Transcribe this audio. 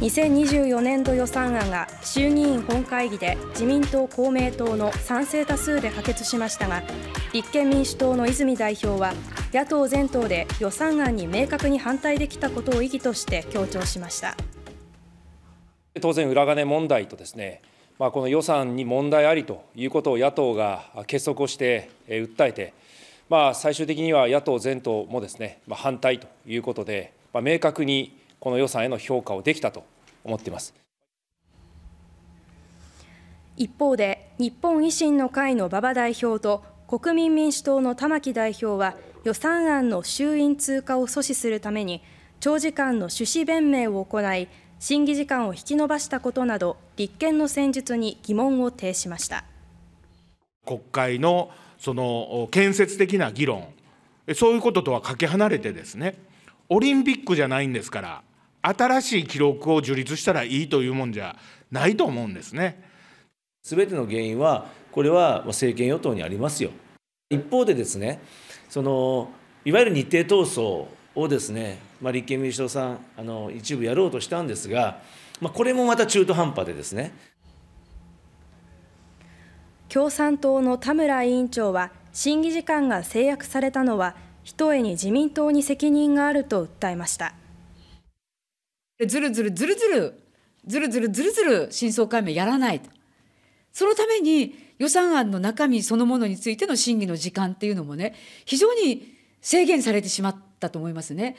2024年度予算案が衆議院本会議で自民党・公明党の賛成多数で可決しましたが立憲民主党の泉代表は野党全党で予算案に明確に反対できたことを意義として強調しました当然、裏金問題とですね、まあ、この予算に問題ありということを野党が結束をして訴えて、まあ、最終的には野党全党もですね、まあ、反対ということで、まあ、明確にこの予算への評価をできたと思っています。一方で、日本維新の会の馬場代表と国民民主党の玉木代表は、予算案の衆院通過を阻止するために、長時間の趣旨弁明を行い、審議時間を引き延ばしたことなど、立憲の戦術に疑問を呈しました国会のその建設的な議論、そういうこととはかけ離れてですね、オリンピックじゃないんですから新しい記録を樹立したらいいというもんじゃないと思うんですね。すべての原因はこれは政権与党にありますよ。一方でですねそのいわゆる日程闘争をですね、まあ、立憲民主党さんあの一部やろうとしたんですが、まあ、これもまた中途半端でですね共産党の田村委員長は審議時間が制約されたのはひとえに自民党に責任があると訴えましたずるずるずるずるずるずるずるずる真相解明やらないそのために予算案の中身そのものについての審議の時間っていうのもね非常に制限されてしまったと思いますね。